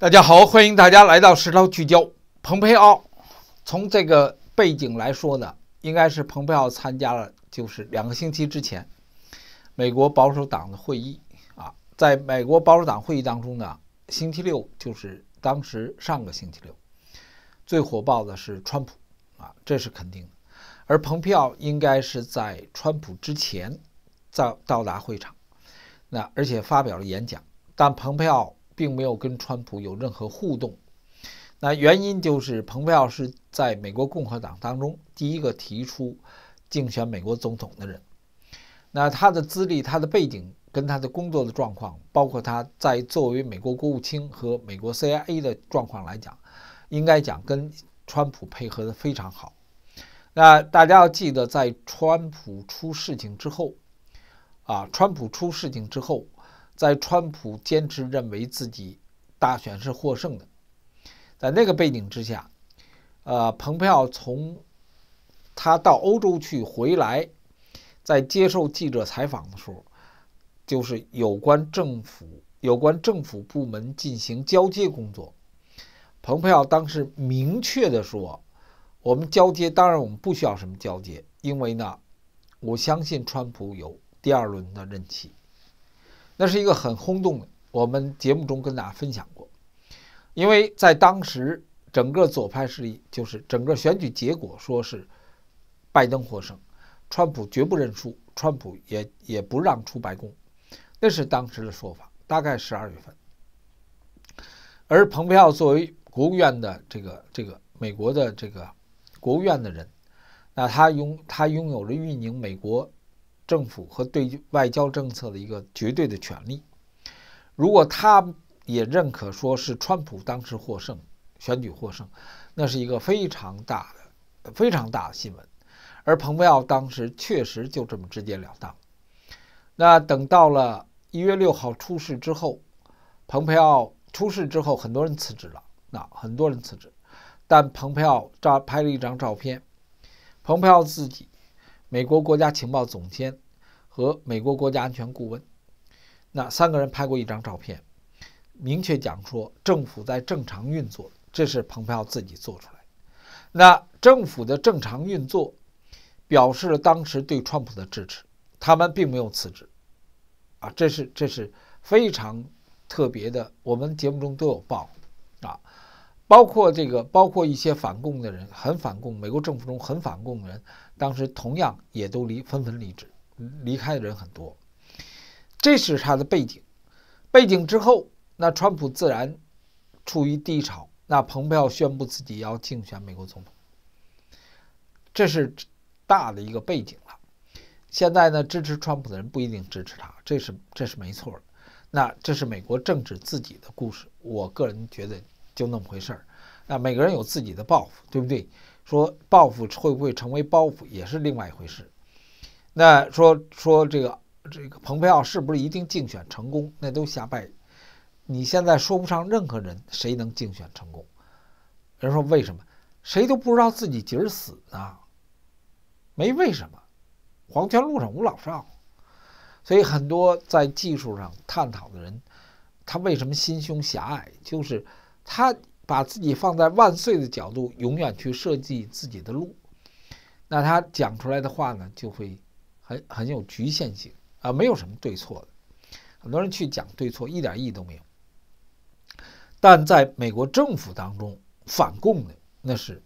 大家好，欢迎大家来到《石头聚焦》。蓬佩奥从这个背景来说呢，应该是蓬佩奥参加了，就是两个星期之前美国保守党的会议啊。在美国保守党会议当中呢，星期六就是当时上个星期六最火爆的是川普啊，这是肯定的。而蓬佩奥应该是在川普之前到到达会场，那而且发表了演讲。但蓬佩奥。并没有跟川普有任何互动，那原因就是蓬佩奥是在美国共和党当中第一个提出竞选美国总统的人，那他的资历、他的背景跟他的工作的状况，包括他在作为美国国务卿和美国 CIA 的状况来讲，应该讲跟川普配合的非常好。那大家要记得，在川普出事情之后，啊，川普出事情之后。在川普坚持认为自己大选是获胜的，在那个背景之下，呃，蓬佩奥从他到欧洲去回来，在接受记者采访的时候，就是有关政府、有关政府部门进行交接工作。蓬佩奥当时明确的说：“我们交接，当然我们不需要什么交接，因为呢，我相信川普有第二轮的任期。”那是一个很轰动的，我们节目中跟大家分享过，因为在当时整个左派势力就是整个选举结果说是拜登获胜，川普绝不认输，川普也也不让出白宫，那是当时的说法，大概十二月份。而蓬佩奥作为国务院的这个这个美国的这个国务院的人，那他拥他拥有了运营美国。政府和对外交政策的一个绝对的权利。如果他也认可说是川普当时获胜，选举获胜，那是一个非常大的、非常大的新闻。而蓬佩奥当时确实就这么直截了当。那等到了一月六号出事之后，蓬佩奥出事之后，很多人辞职了。那很多人辞职，但蓬佩奥照拍了一张照片，蓬佩奥自己。美国国家情报总监和美国国家安全顾问那三个人拍过一张照片，明确讲说政府在正常运作，这是蓬佩奥自己做出来。那政府的正常运作表示了当时对川普的支持，他们并没有辞职啊，这是这是非常特别的，我们节目中都有报啊，包括这个包括一些反共的人，很反共，美国政府中很反共的人。当时同样也都离纷纷离职，离开的人很多。这是他的背景，背景之后，那川普自然处于低潮。那蓬佩奥宣布自己要竞选美国总统，这是大的一个背景了。现在呢，支持川普的人不一定支持他，这是这是没错的。那这是美国政治自己的故事，我个人觉得就那么回事儿。那每个人有自己的抱负，对不对？说报复会不会成为包袱，也是另外一回事。那说说这个这个蓬佩奥是不是一定竞选成功？那都瞎掰。你现在说不上任何人谁能竞选成功。人说为什么？谁都不知道自己几儿死呢？没为什么，黄泉路上无老少。所以很多在技术上探讨的人，他为什么心胸狭隘？就是他。把自己放在万岁的角度，永远去设计自己的路，那他讲出来的话呢，就会很很有局限性啊，没有什么对错的。很多人去讲对错，一点意义都没有。但在美国政府当中，反共的那是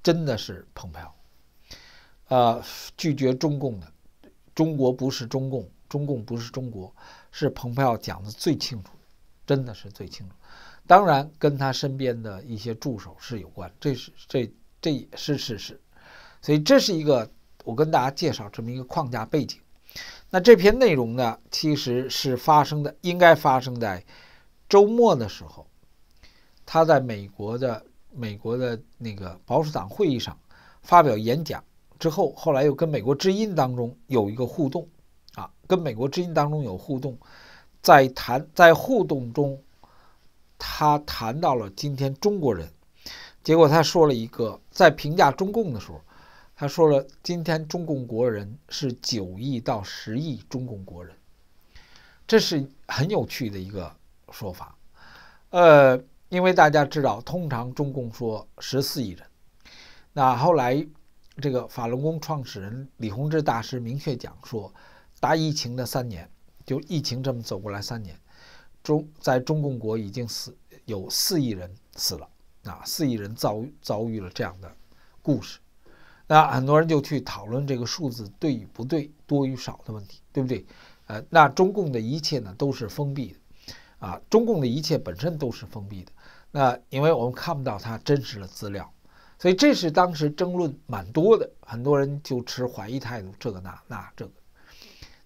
真的是蓬佩奥啊，拒绝中共的，中国不是中共，中共不是中国，是蓬佩奥讲的最清楚的，真的是最清楚。当然，跟他身边的一些助手是有关，这是这这也是事实，所以这是一个我跟大家介绍这么一个框架背景。那这篇内容呢，其实是发生的，应该发生在周末的时候，他在美国的美国的那个保守党会议上发表演讲之后，后来又跟美国之音当中有一个互动啊，跟美国之音当中有互动，在谈在互动中。他谈到了今天中国人，结果他说了一个，在评价中共的时候，他说了今天中共国人是九亿到十亿中共国人，这是很有趣的一个说法，呃，因为大家知道，通常中共说十四亿人，那后来这个法轮功创始人李洪志大师明确讲说，大疫情的三年，就疫情这么走过来三年。中在中共国已经死有四亿人死了，啊，四亿人遭遭遇了这样的故事，那很多人就去讨论这个数字对与不对、多与少的问题，对不对？呃，那中共的一切呢都是封闭的，啊，中共的一切本身都是封闭的，那因为我们看不到它真实的资料，所以这是当时争论蛮多的，很多人就持怀疑态度，这个那那这个，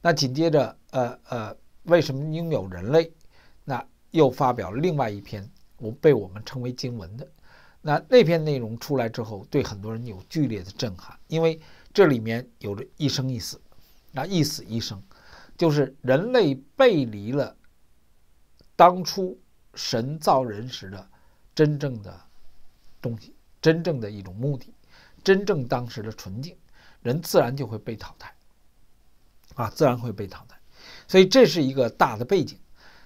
那紧接着呃呃，为什么拥有人类？又发表了另外一篇，我被我们称为经文的，那那篇内容出来之后，对很多人有剧烈的震撼，因为这里面有着一生一死，那一死一生，就是人类背离了当初神造人时的真正的东西，真正的一种目的，真正当时的纯净，人自然就会被淘汰，啊自然会被淘汰，所以这是一个大的背景。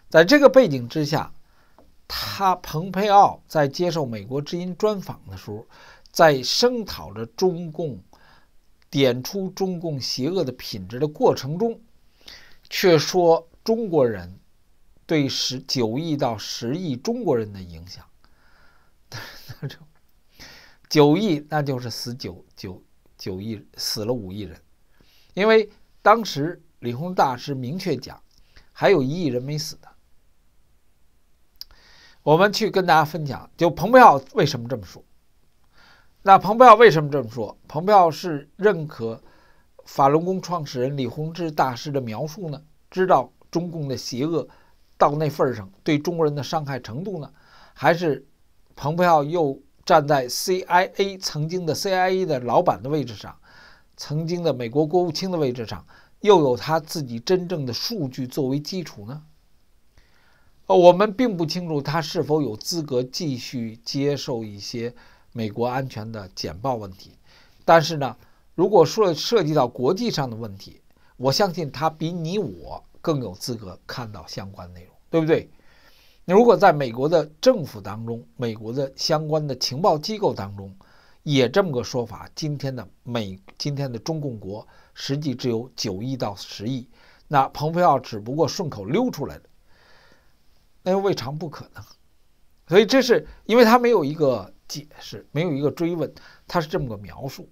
在这个背景之下，他蓬佩奥在接受美国之音专访的时候，在声讨着中共、点出中共邪恶的品质的过程中，却说中国人对十九亿到十亿中国人的影响。那九亿那就是死九九九亿死了五亿人，因为当时李鸿大是明确讲，还有一亿人没死的。我们去跟大家分享，就蓬佩奥为什么这么说？那蓬佩奥为什么这么说？蓬佩奥是认可法轮功创始人李洪志大师的描述呢？知道中共的邪恶到那份上，对中国人的伤害程度呢？还是蓬佩奥又站在 CIA 曾经的 CIA 的老板的位置上，曾经的美国国务卿的位置上，又有他自己真正的数据作为基础呢？呃，我们并不清楚他是否有资格继续接受一些美国安全的简报问题，但是呢，如果说涉及到国际上的问题，我相信他比你我更有资格看到相关内容，对不对？如果在美国的政府当中，美国的相关的情报机构当中也这么个说法，今天的美今天的中共国实际只有九亿到十亿，那蓬佩奥只不过顺口溜出来的。那又未尝不可能，所以这是因为他没有一个解释，没有一个追问，他是这么个描述。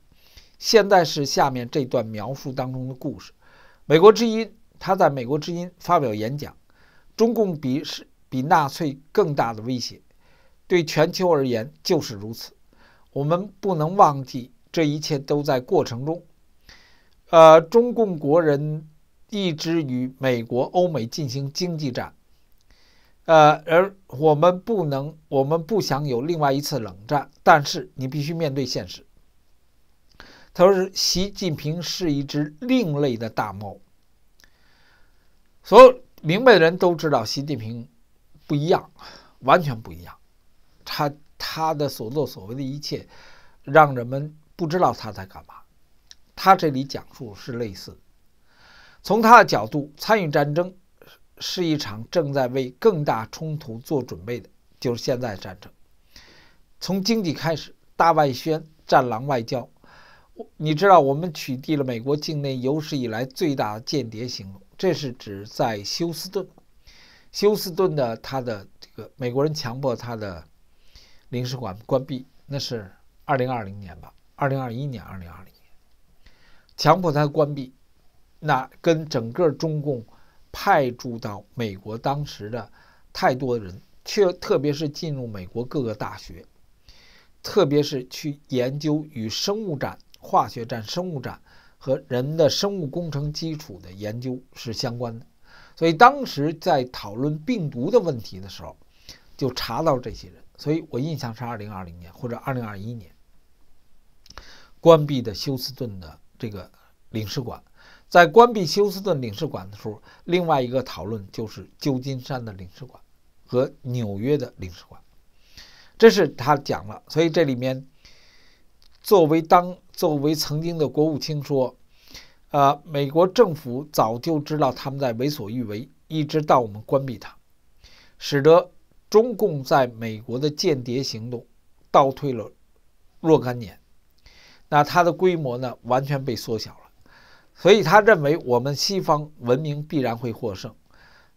现在是下面这段描述当中的故事：美国之音，他在美国之音发表演讲，中共比是比纳粹更大的威胁，对全球而言就是如此。我们不能忘记，这一切都在过程中。呃，中共国人一直与美国、欧美进行经济战。呃，而我们不能，我们不想有另外一次冷战，但是你必须面对现实。他说是习近平是一只另类的大猫，所有明白的人都知道习近平不一样，完全不一样。他他的所作所为的一切，让人们不知道他在干嘛。他这里讲述是类似，从他的角度参与战争。是一场正在为更大冲突做准备的，就是现在战争。从经济开始，大外宣、战狼外交。你知道，我们取缔了美国境内有史以来最大间谍行动。这是指在休斯顿，休斯顿的他的这个美国人强迫他的领事馆关闭。那是二零二零年吧？二零二一年，二零二零年，强迫他关闭。那跟整个中共。派驻到美国当时的太多人，却特别是进入美国各个大学，特别是去研究与生物战、化学战、生物战和人的生物工程基础的研究是相关的。所以当时在讨论病毒的问题的时候，就查到这些人。所以我印象是二零二零年或者二零二一年关闭的休斯顿的这个领事馆。在关闭休斯顿领事馆的时候，另外一个讨论就是旧金山的领事馆和纽约的领事馆，这是他讲了。所以这里面，作为当作为曾经的国务卿说，呃，美国政府早就知道他们在为所欲为，一直到我们关闭它，使得中共在美国的间谍行动倒退了若干年，那它的规模呢完全被缩小了。所以他认为我们西方文明必然会获胜，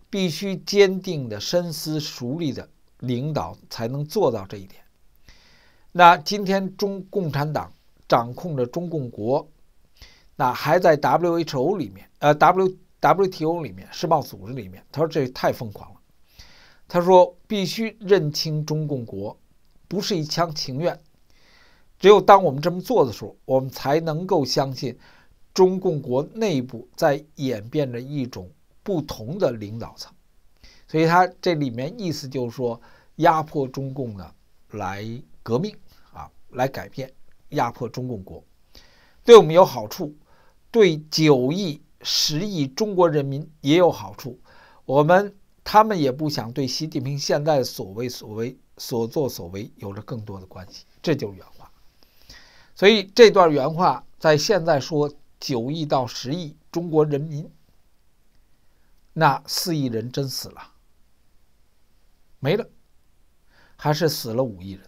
必须坚定的、深思熟虑的领导才能做到这一点。那今天中共产党掌控着中共国，那还在 WHO 里面，呃，W W T O 里面，世贸组织里面，他说这太疯狂了。他说必须认清中共国不是一厢情愿，只有当我们这么做的时候，我们才能够相信。中共国内部在演变着一种不同的领导层，所以他这里面意思就是说，压迫中共呢，来革命啊，来改变，压迫中共国，对我们有好处，对九亿十亿中国人民也有好处。我们他们也不想对习近平现在所为所为所作所为有着更多的关系，这就是原话。所以这段原话在现在说。九亿到十亿，中国人民，那四亿人真死了，没了，还是死了五亿人，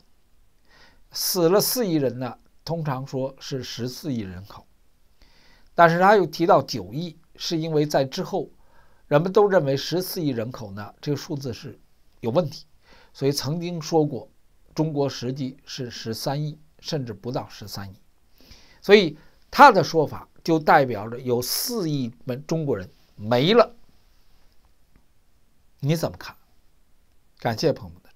死了四亿人呢？通常说是十四亿人口，但是他又提到九亿，是因为在之后，人们都认为十四亿人口呢这个数字是有问题，所以曾经说过中国实际是十三亿，甚至不到十三亿，所以他的说法。就代表着有四亿门中国人没了，你怎么看？感谢朋友们。